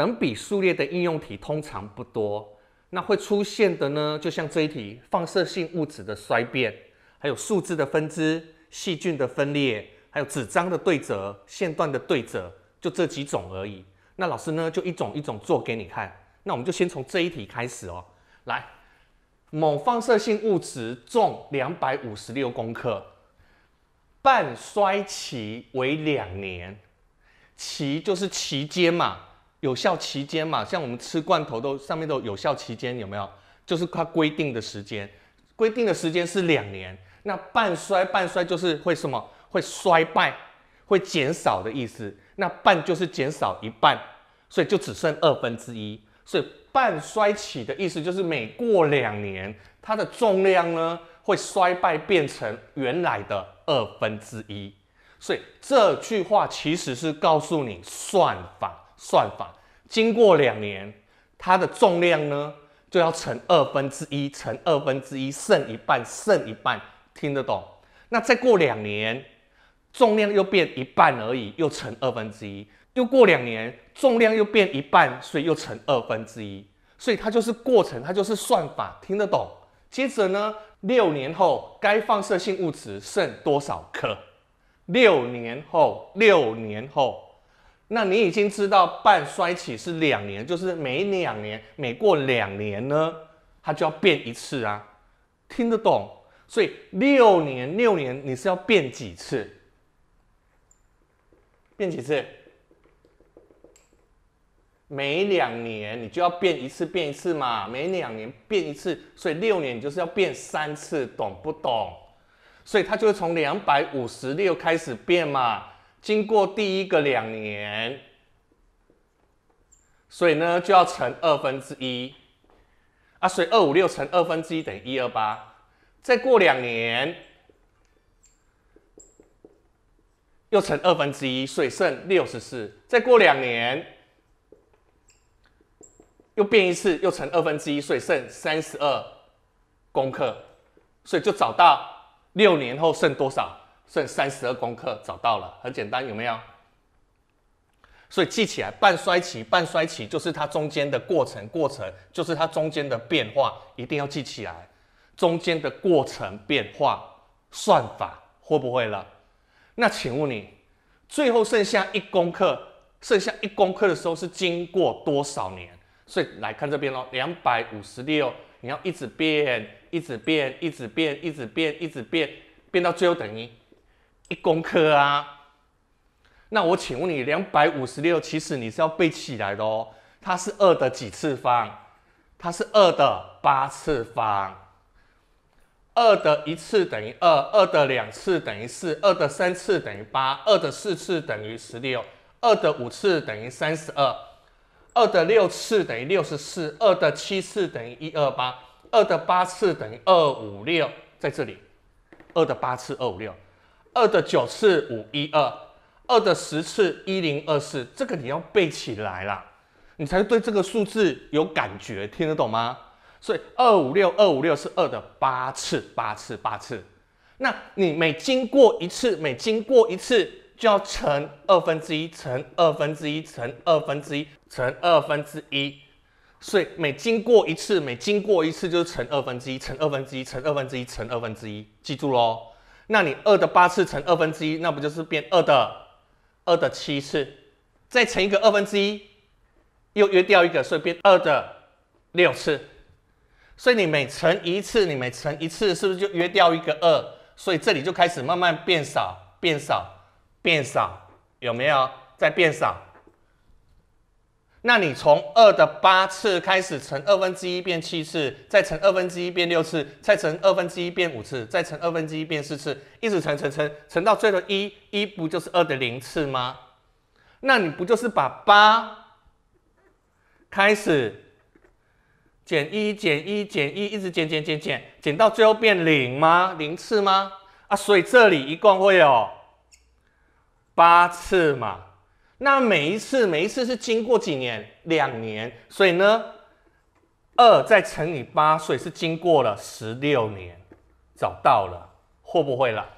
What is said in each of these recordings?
等比数列的应用题通常不多，那会出现的呢？就像这题，放射性物质的衰变，还有数字的分支、细菌的分裂，还有纸张的对折、线段的对折，就这几种而已。那老师呢，就一种一种做给你看。那我们就先从这一题开始哦。来，某放射性物质重两百五十六公克，半衰期为两年，期就是期间嘛。有效期间嘛，像我们吃罐头都上面都有有效期间，有没有？就是它规定的时间，规定的时间是两年。那半衰半衰就是会什么？会衰败，会减少的意思。那半就是减少一半，所以就只剩二分之一。所以半衰期的意思就是每过两年，它的重量呢会衰败变成原来的二分之一。所以这句话其实是告诉你算法。算法经过两年，它的重量呢就要乘二分之一，乘二分之一，剩一半，剩一半，听得懂？那再过两年，重量又变一半而已，又乘二分之一，又过两年，重量又变一半，所以又乘二分之一，所以它就是过程，它就是算法，听得懂？接着呢，六年后该放射性物质剩多少克？六年后，六年后。那你已经知道半衰期是两年，就是每两年，每过两年呢，它就要变一次啊，听得懂？所以六年六年你是要变几次？变几次？每两年你就要变一次，变一次嘛，每两年变一次，所以六年你就是要变三次，懂不懂？所以它就会从两百五十六开始变嘛。经过第一个两年，所以呢就要乘二分之一，啊，所以二五六乘二分之一等于一二八。再过两年，又乘二分之一，以剩六十四。再过两年，又变一次，又乘二分之一，以剩三十二公克。所以就找到六年后剩多少。剩三十二公克找到了，很简单，有没有？所以记起来，半衰期，半衰期就是它中间的过程，过程就是它中间的变化，一定要记起来。中间的过程变化算法会不会了？那请问你，最后剩下一公克，剩下一公克的时候是经过多少年？所以来看这边哦，两百五十六，你要一直变，一直变，一直变，一直变，一直变，变到最后等于。一公克啊，那我请问你，两百五十六，其实你是要背起来的哦。它是二的几次方？它是二的八次方。二的一次等于二，二的两次等于四，二的三次等于八，二的四次等于十六，二的五次等于三十二，二的六次等于六十四，二的七次等于一二八，二的八次等于二五六，在这里，二的八次二五六。二的九次，五一二；二的十次，一零二四。这个你要背起来了，你才对这个数字有感觉，听得懂吗？所以二五六，二五六是二的八次，八次，八次。那你每经过一次，每经过一次就要乘二分之一，乘二分之一，乘二分之一，乘二分之一。所以每经过一次，每经过一次就是乘二分之一，乘二分之一，乘二分之一，乘二分之一。记住喽。那你二的八次乘二分之一，那不就是变二的二的七次，再乘一个二分之一，又约掉一个，所以变二的六次。所以你每乘一次，你每乘一次，是不是就约掉一个二？所以这里就开始慢慢变少，变少，变少，有没有在变少？那你从二的八次开始，乘二分之一变七次，再乘二分之一变六次，再乘二分之一变五次，再乘二分之一变四次，一直乘乘乘乘到最后一，一不就是二的零次吗？那你不就是把八开始减一减一减一，一直减减减减减到最后变零吗？零次吗？啊，所以这里一共会有八次嘛？那每一次，每一次是经过几年，两年，所以呢，二再乘以八，所以是经过了十六年，找到了，会不会了？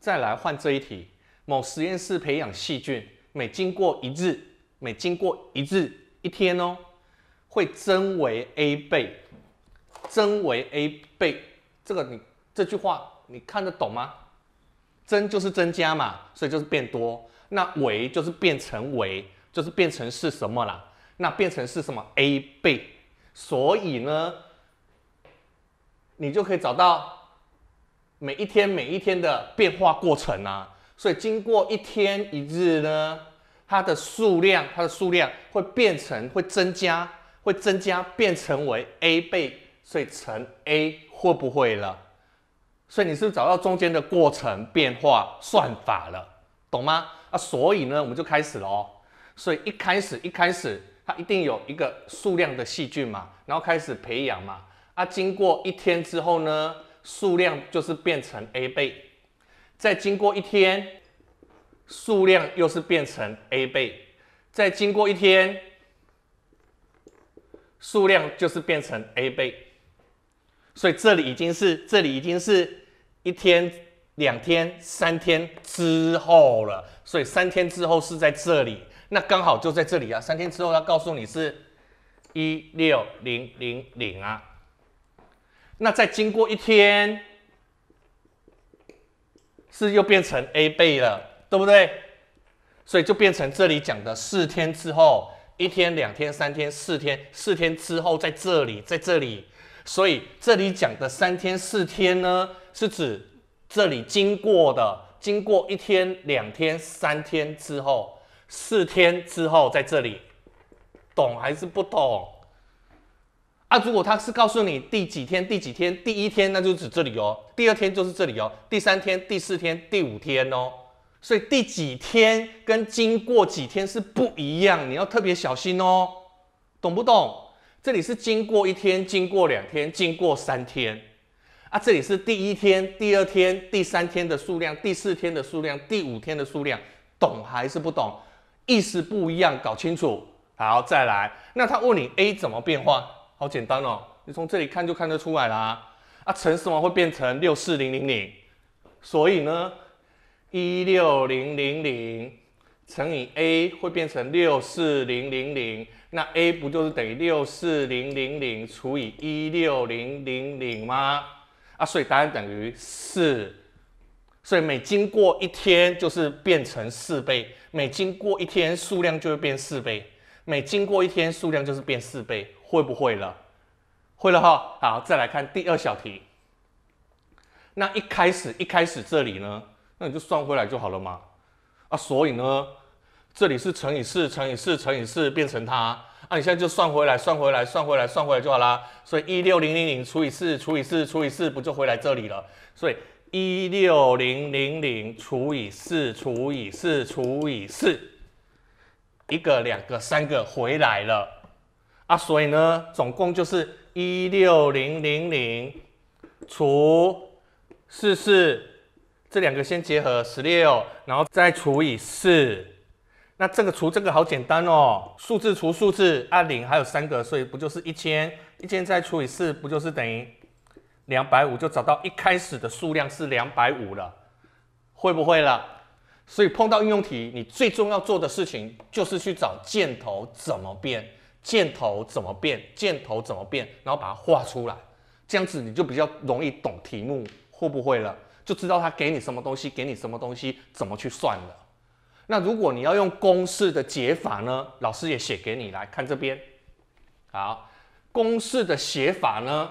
再来换这一题，某实验室培养细菌，每经过一日，每经过一日一天哦，会增为 a 倍，增为 a 倍，这个你这句话你看得懂吗？增就是增加嘛，所以就是变多。那为就是变成为，就是变成是什么啦？那变成是什么 a 倍？所以呢，你就可以找到每一天每一天的变化过程啊。所以经过一天一日呢，它的数量它的数量会变成会增加，会增加变成为 a 倍，所以乘 a 会不会了？所以你是找到中间的过程变化算法了，懂吗？啊，所以呢，我们就开始了哦。所以一开始，一开始它一定有一个数量的细菌嘛，然后开始培养嘛。啊，经过一天之后呢，数量就是变成 a 倍。再经过一天，数量又是变成 a 倍。再经过一天，数量就是变成 a 倍。所以这里已经是，这里已经是一天。两天、三天之后了，所以三天之后是在这里，那刚好就在这里啊。三天之后，他告诉你是，一六零零零啊。那再经过一天，是又变成 A 倍了，对不对？所以就变成这里讲的四天之后，一天、两天、三天、四天，四天之后在这里，在这里。所以这里讲的三天、四天呢，是指。这里经过的，经过一天、两天、三天之后，四天之后，在这里，懂还是不懂？啊，如果他是告诉你第几天、第几天、第一天，那就指这里哦；第二天就是这里哦；第三天、第四天、第五天哦。所以第几天跟经过几天是不一样，你要特别小心哦，懂不懂？这里是经过一天、经过两天、经过三天。啊，这里是第一天、第二天、第三天的数量，第四天的数量，第五天的数量，懂还是不懂？意思不一样，搞清楚。好，再来。那他问你 A 怎么变化？好简单哦，你从这里看就看得出来啦。啊，乘什么会变成六四零零零，所以呢，一六零零零乘以 A 会变成六四零零零，那 A 不就是等于六四零零零除以一六零零零吗？啊，所以答案等于四。所以每经过一天就是变成四倍，每经过一天数量就会变四倍，每经过一天数量就是变四倍，会不会了？会了哈。好，再来看第二小题。那一开始一开始这里呢，那你就算回来就好了嘛。啊，所以呢，这里是乘以四，乘以四，乘以四变成它。那你现在就算回来，算回来，算回来，算回来就好啦。所以一六零零零除以四，除以四，除以四，不就回来这里了？所以一六零零零除以四，除以四，除以四，一个、两个、三个回来了啊！所以呢，总共就是一六零零零除四四，这两个先结合十六，然后再除以四。那这个除这个好简单哦，数字除数字，按零还有三个，所以不就是一千，一千再除以四，不就是等于两百五，就找到一开始的数量是两百五了，会不会了？所以碰到应用题，你最重要做的事情就是去找箭头怎么变，箭头怎么变，箭头怎么变，然后把它画出来，这样子你就比较容易懂题目，会不会了？就知道他给你什么东西，给你什么东西，怎么去算了。那如果你要用公式的解法呢？老师也写给你来看这边。好，公式的写法呢，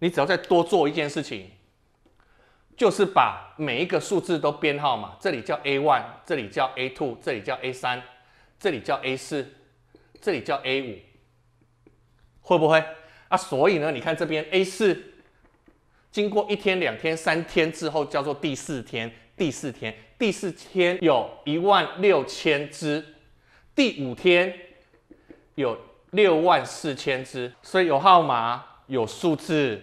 你只要再多做一件事情，就是把每一个数字都编号嘛。这里叫 a one，这里叫 a two，这里叫 a 三，这里叫 a 四，这里叫 a 五，会不会？啊，所以呢，你看这边 a 四。经过一天、两天、三天之后，叫做第四天，第四天。第四天有一万六千只，第五天有六万四千只，所以有号码有数字，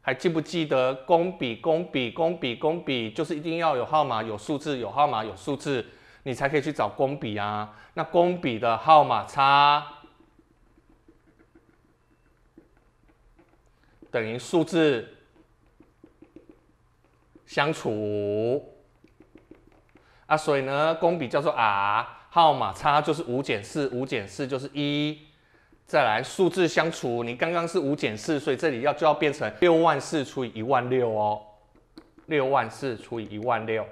还记不记得公比？公比公比公比，就是一定要有号码有数字，有号码有数字，你才可以去找公比啊。那公比的号码差等于数字相除。啊，所以呢，公比叫做啊，号码差就是五减四，五减四就是一。再来，数字相除，你刚刚是五减四，所以这里要就要变成六万四除以一万六哦，六万四除以一万六，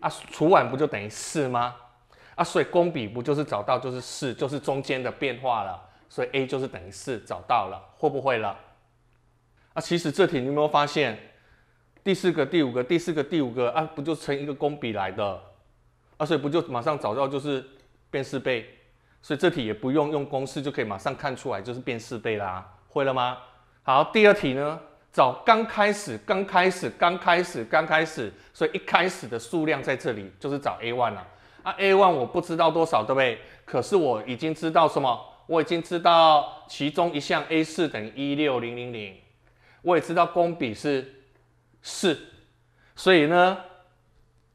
啊，除完不就等于四吗？啊，所以公比不就是找到就是四，就是中间的变化了，所以 A 就是等于四，找到了，会不会了？啊，其实这题你有没有发现，第四个、第五个、第四个、第五个啊，不就成一个公比来的？所以不就马上找到就是变四倍，所以这题也不用用公式就可以马上看出来就是变四倍啦，会了吗？好，第二题呢，找刚开始，刚开始，刚开始，刚开始，所以一开始的数量在这里就是找 a one 啦。啊 a one 我不知道多少，对不对？可是我已经知道什么？我已经知道其中一项 a4 等于一六零零零，我也知道公比是四，所以呢，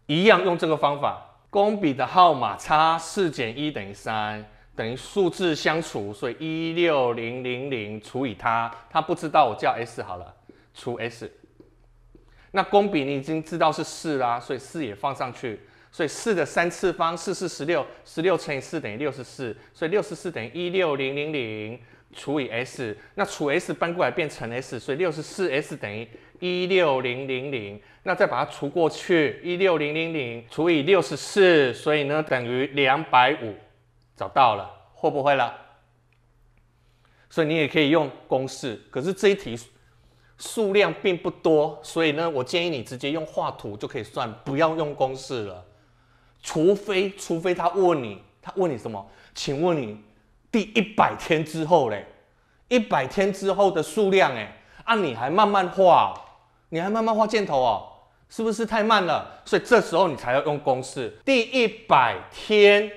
一样用这个方法。公比的号码差四减一等于三，等于数字相除，所以一六零零零除以它，它不知道我叫 S 好了，除 S。那公比你已经知道是四啦，所以四也放上去，所以四的三次方，四是十六，十六乘以四等于六十四，所以六十四等于一六零零零除以 S，那除 S 搬过来变成 S，所以六十四 S 等于一六零零零。那再把它除过去，一六零零零除以六十四，所以呢等于两百五，找到了，会不会了？所以你也可以用公式，可是这一题数量并不多，所以呢，我建议你直接用画图就可以算，不要用公式了，除非除非他问你，他问你什么？请问你第一百天之后嘞，一百天之后的数量哎，按你还慢慢画，你还慢慢画箭头哦。是不是太慢了？所以这时候你才要用公式。第一百天，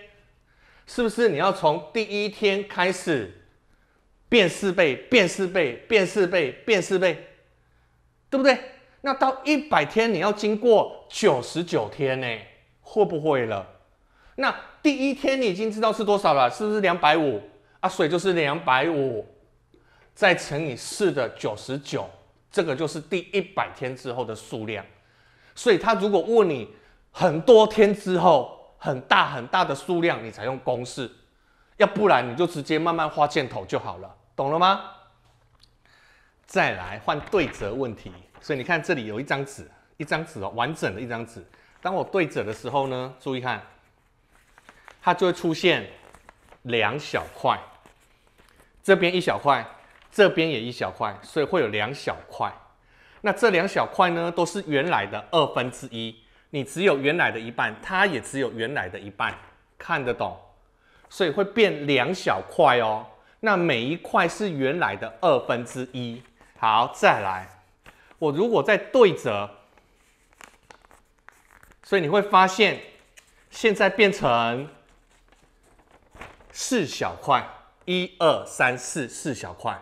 是不是你要从第一天开始变四倍、变四倍、变四倍、变四倍，对不对？那到一百天，你要经过九十九天呢，会不会了？那第一天你已经知道是多少了，是不是两百五啊？所以就是两百五，再乘以四的九十九，这个就是第一百天之后的数量。所以，他如果问你很多天之后很大很大的数量，你才用公式；要不然，你就直接慢慢画箭头就好了，懂了吗？再来换对折问题。所以你看，这里有一张纸，一张纸哦，完整的一张纸。当我对折的时候呢，注意看，它就会出现两小块，这边一小块，这边也一小块，所以会有两小块。那这两小块呢，都是原来的二分之一，你只有原来的一半，它也只有原来的一半，看得懂，所以会变两小块哦。那每一块是原来的二分之一。好，再来，我如果再对折，所以你会发现，现在变成四小块，一二三四，四小块。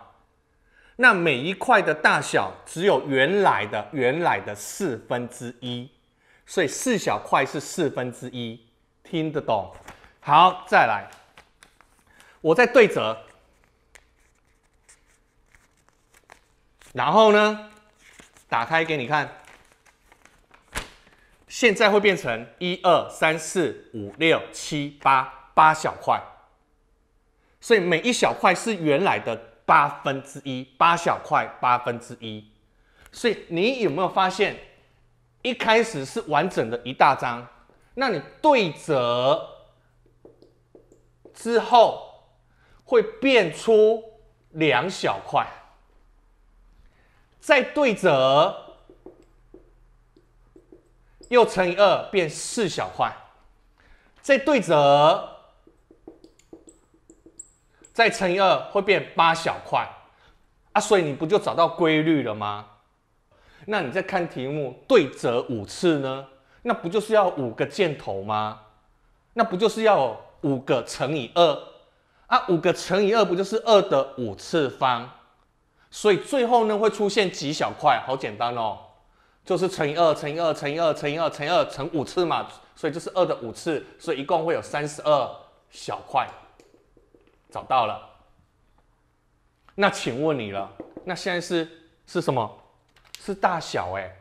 那每一块的大小只有原来的原来的四分之一，所以四小块是四分之一，听得懂？好，再来，我再对折，然后呢，打开给你看，现在会变成一二三四五六七八八小块，所以每一小块是原来的。八分之一，八小块，八分之一。所以你有没有发现，一开始是完整的一大张，那你对折之后会变出两小块，再对折又乘以二变四小块，再对折。再乘以二会变八小块啊，所以你不就找到规律了吗？那你再看题目，对折五次呢，那不就是要五个箭头吗？那不就是要五个乘以二啊？五个乘以二不就是二的五次方？所以最后呢会出现几小块？好简单哦，就是乘以二，乘以二，乘以二，乘以二，乘以二，乘五次嘛，所以就是二的五次，所以一共会有三十二小块。找到了，那请问你了？那现在是是什么？是大小哎，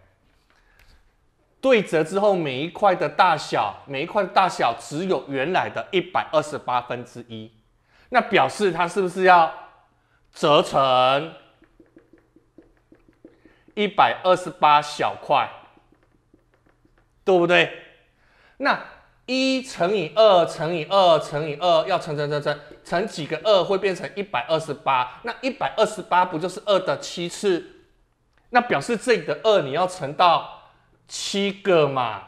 对折之后每一块的大小，每一块的大小只有原来的一百二十八分之一，那表示它是不是要折成一百二十八小块？对不对？那。一乘以二乘以二乘以二，要乘乘乘乘乘几个二会变成一百二十八？那一百二十八不就是二的七次？那表示这个二你要乘到七个嘛？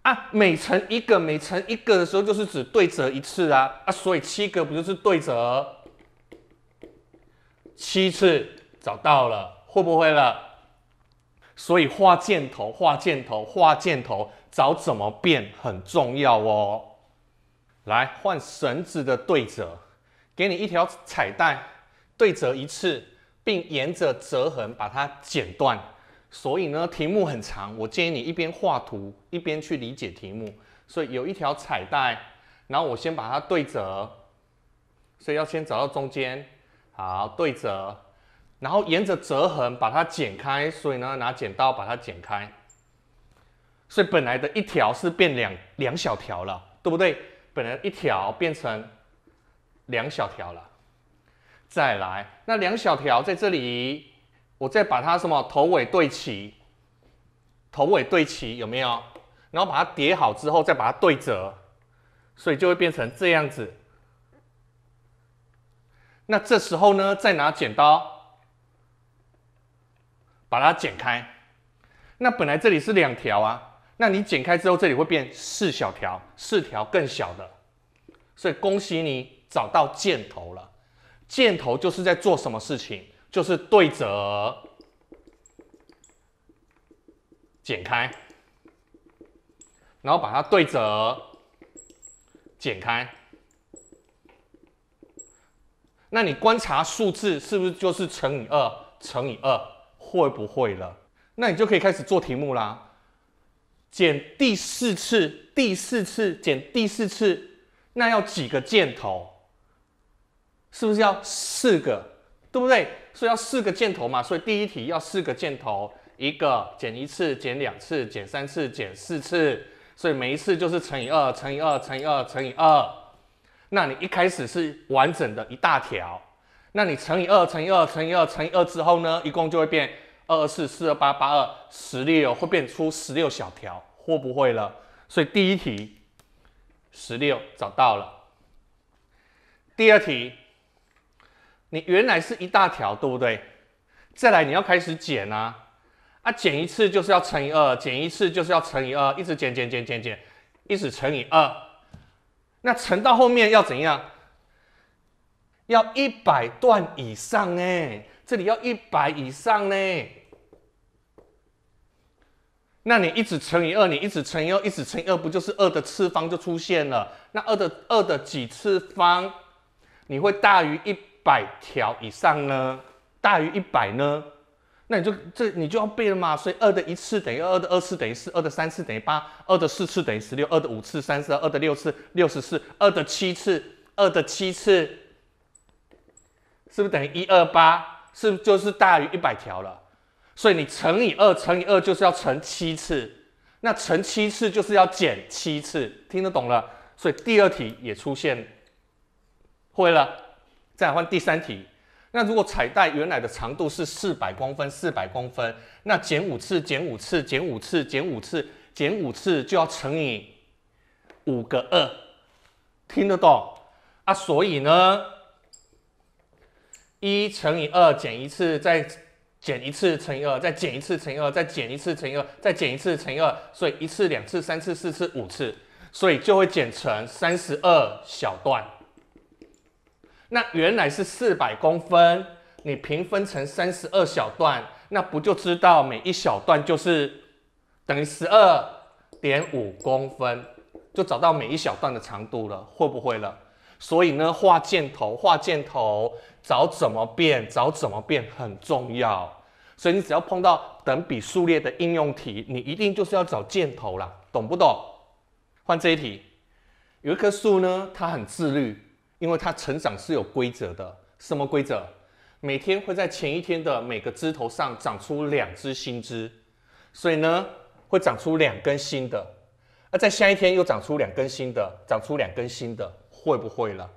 啊，每乘一个，每乘一个的时候就是只对折一次啊啊！所以七个不就是对折七次？找到了，会不会了？所以画箭头，画箭头，画箭头。找怎么变很重要哦。来换绳子的对折，给你一条彩带，对折一次，并沿着折痕把它剪断。所以呢，题目很长，我建议你一边画图一边去理解题目。所以有一条彩带，然后我先把它对折，所以要先找到中间，好对折，然后沿着折痕把它剪开。所以呢，拿剪刀把它剪开。所以本来的一条是变两两小条了，对不对？本来一条变成两小条了。再来，那两小条在这里，我再把它什么头尾对齐，头尾对齐有没有？然后把它叠好之后，再把它对折，所以就会变成这样子。那这时候呢，再拿剪刀把它剪开。那本来这里是两条啊。那你剪开之后，这里会变四小条，四条更小的。所以恭喜你找到箭头了。箭头就是在做什么事情？就是对折，剪开，然后把它对折，剪开。那你观察数字是不是就是乘以二，乘以二？会不会了？那你就可以开始做题目啦。减第四次，第四次，减第四次，那要几个箭头？是不是要四个？对不对？所以要四个箭头嘛。所以第一题要四个箭头，一个减一次，减两次，减三次，减四次。所以每一次就是乘以二，乘以二，乘以二，乘以二。那你一开始是完整的一大条，那你乘以二，乘以二，乘以二，乘以二之后呢，一共就会变。二二四四二八八二十六会变出十六小条，会不会了。所以第一题十六找到了。第二题，你原来是一大条，对不对？再来你要开始减啊，啊减一次就是要乘以二，减一次就是要乘以二，一直减减减减减，一直乘以二。那乘到后面要怎样？要一百段以上呢？这里要一百以上呢？那你一直乘以二，你一直乘以二，一直乘以二，不就是二的次方就出现了？那二的二的几次方，你会大于一百条以上呢？大于一百呢？那你就这你就要背了嘛。所以二的一次等于二，的二次等于四，二的三次等于八，二的四次等于十六，二的五次三十，二的六次六十四，二的七次二的七次，是不是等于一二八？是不就是大于一百条了？所以你乘以二，乘以二就是要乘七次，那乘七次就是要减七次，听得懂了？所以第二题也出现，会了。再换第三题，那如果彩带原来的长度是四百公分，四百公分，那减五次，减五次，减五次，减五次，减五次，就要乘以五个二，听得懂？啊，所以呢，一乘以二减一次，再。减一次乘以二，再减一次乘以二，再减一次乘以二，再减一次乘以二，所以一次、两次、三次、四次、五次，所以就会减成三十二小段。那原来是四百公分，你平分成三十二小段，那不就知道每一小段就是等于十二点五公分，就找到每一小段的长度了，会不会了？所以呢，画箭头，画箭头，找怎么变，找怎么变很重要。所以你只要碰到等比数列的应用题，你一定就是要找箭头啦，懂不懂？换这一题，有一棵树呢，它很自律，因为它成长是有规则的。什么规则？每天会在前一天的每个枝头上长出两只新枝，所以呢，会长出两根新的。而在下一天又长出两根新的，长出两根新的。会不会了？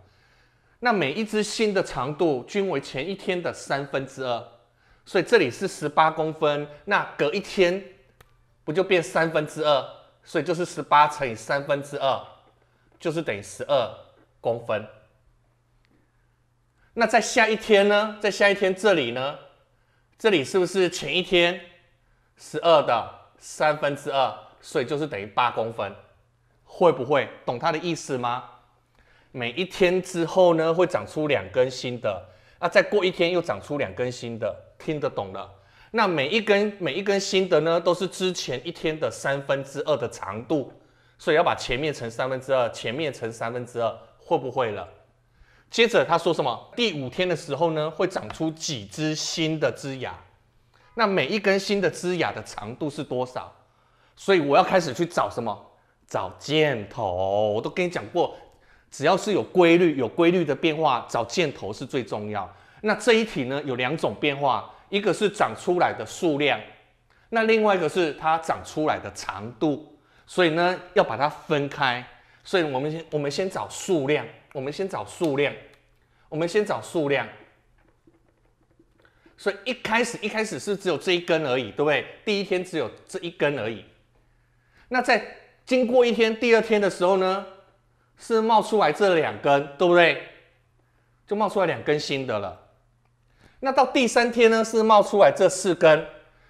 那每一只新的长度均为前一天的三分之二，所以这里是十八公分，那隔一天不就变三分之二？所以就是十八乘以三分之二，就是等于十二公分。那在下一天呢？在下一天这里呢？这里是不是前一天十二的三分之二？所以就是等于八公分。会不会懂它的意思吗？每一天之后呢，会长出两根新的，啊，再过一天又长出两根新的，听得懂了？那每一根每一根新的呢，都是之前一天的三分之二的长度，所以要把前面乘三分之二，前面乘三分之二，会不会了？接着他说什么？第五天的时候呢，会长出几只新的枝芽？那每一根新的枝芽的长度是多少？所以我要开始去找什么？找箭头，我都跟你讲过。只要是有规律、有规律的变化，找箭头是最重要。那这一题呢，有两种变化，一个是长出来的数量，那另外一个是它长出来的长度。所以呢，要把它分开。所以我们先，我们先找数量，我们先找数量，我们先找数量。所以一开始，一开始是只有这一根而已，对不对？第一天只有这一根而已。那在经过一天，第二天的时候呢？是冒出来这两根，对不对？就冒出来两根新的了。那到第三天呢？是冒出来这四根，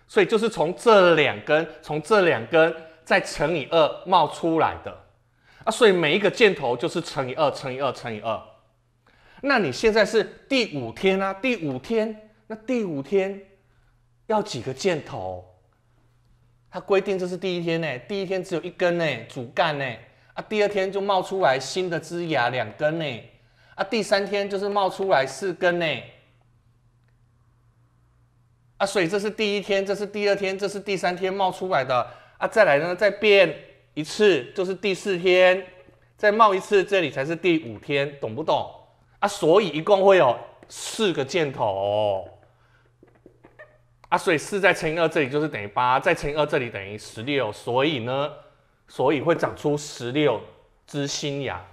所以就是从这两根，从这两根再乘以二冒出来的啊。所以每一个箭头就是乘以二，乘以二，乘以二。那你现在是第五天啊？第五天，那第五天要几个箭头？它规定这是第一天呢，第一天只有一根呢，主干呢。啊，第二天就冒出来新的枝芽两根呢，啊，第三天就是冒出来四根呢，啊，所以这是第一天，这是第二天，这是第三天冒出来的，啊，再来呢再变一次就是第四天，再冒一次这里才是第五天，懂不懂？啊，所以一共会有四个箭头，啊，所以四再乘以二这里就是等于八，再乘以二这里等于十六，所以呢。所以会长出十六只新芽，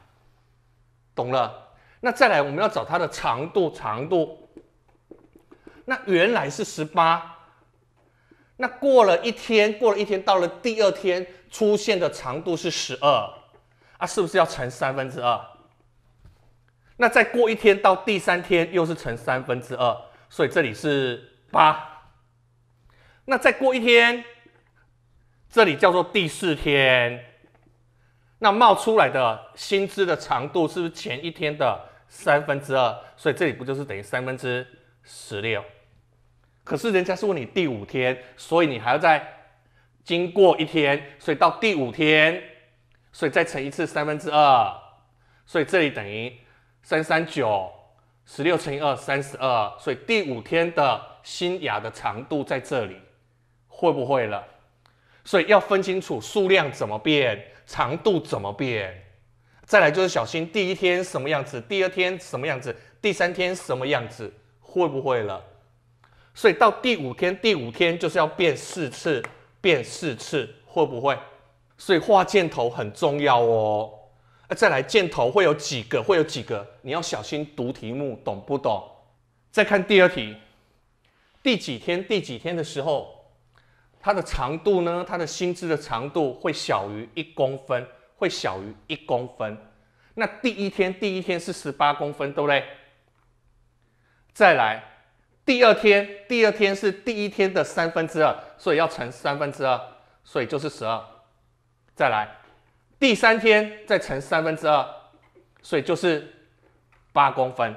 懂了？那再来，我们要找它的长度，长度那原来是十八，那过了一天，过了一天，到了第二天出现的长度是十二，啊，是不是要乘三分之二？那再过一天到第三天又是乘三分之二，所以这里是八，那再过一天。这里叫做第四天，那冒出来的新枝的长度是前一天的三分之二，所以这里不就是等于三分之十六？可是人家是问你第五天，所以你还要再经过一天，所以到第五天，所以再乘一次三分之二，所以这里等于三三九十六乘以二三十二，所以第五天的新芽的长度在这里会不会了？所以要分清楚数量怎么变，长度怎么变，再来就是小心第一天什么样子，第二天什么样子，第三天什么样子，会不会了？所以到第五天，第五天就是要变四次，变四次，会不会？所以画箭头很重要哦。再来箭头会有几个？会有几个？你要小心读题目，懂不懂？再看第二题，第几天？第几天的时候？它的长度呢？它的新枝的长度会小于一公分，会小于一公分。那第一天，第一天是十八公分，对不对？再来，第二天，第二天是第一天的三分之二，所以要乘三分之二，所以就是十二。再来，第三天再乘三分之二，所以就是八公分，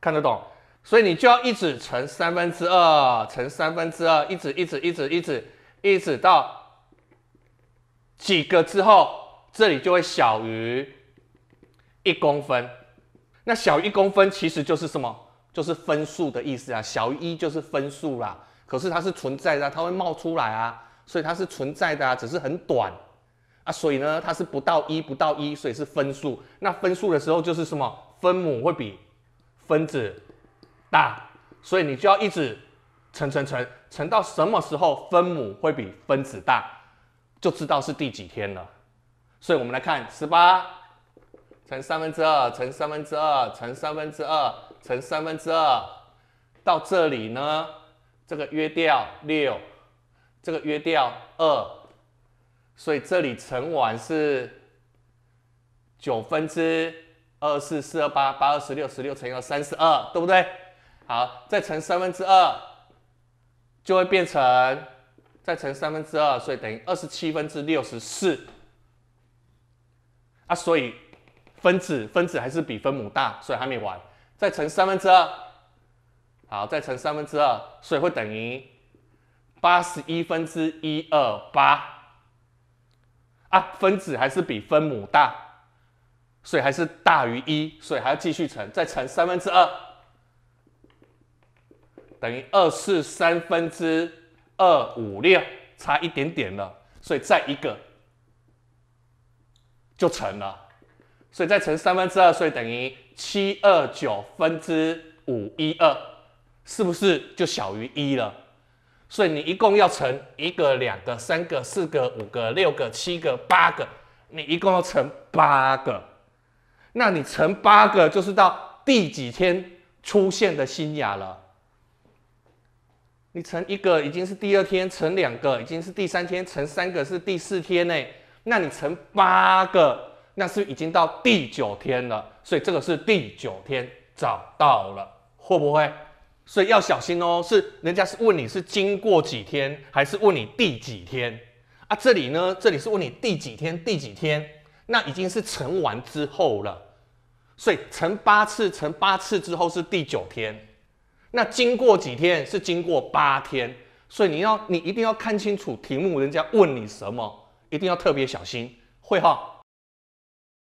看得懂？所以你就要一直乘三分之二，乘三分之二，一直一直一直一直一直到几个之后，这里就会小于一公分。那小于一公分其实就是什么？就是分数的意思啊，小于一就是分数啦。可是它是存在的，它会冒出来啊，所以它是存在的啊，只是很短啊。所以呢，它是不到一，不到一，所以是分数。那分数的时候就是什么？分母会比分子。大，所以你就要一直乘乘乘乘到什么时候分母会比分子大，就知道是第几天了。所以我们来看十八乘三分之二乘三分之二乘三分之二乘三分之二，到这里呢，这个约掉六，这个约掉二，所以这里乘完是九分之二四四二八八二十六十六乘以二三十二，对不对？好，再乘三分之二，就会变成，再乘三分之二，所以等于二十七分之六十四，啊，所以分子分子还是比分母大，所以还没完，再乘三分之二，好，再乘三分之二，所以会等于八十一分之一二八，啊，分子还是比分母大，所以还是大于一，所以还要继续乘，再乘三分之二。等于二四三分之二五六，差一点点了，所以再一个就成了，所以再乘三分之二，所以等于七二九分之五一二，是不是就小于一了？所以你一共要乘一个、两个、三个、四个、五个、六个、七个、八个，你一共要乘八个，那你乘八个就是到第几天出现的新芽了？你乘一个已经是第二天，乘两个已经是第三天，乘三个是第四天呢。那你乘八个，那是已经到第九天了。所以这个是第九天找到了，会不会？所以要小心哦。是人家是问你是经过几天，还是问你第几天啊？这里呢，这里是问你第几天，第几天？那已经是乘完之后了。所以乘八次，乘八次之后是第九天。那经过几天是经过八天，所以你要你一定要看清楚题目，人家问你什么，一定要特别小心，会哈。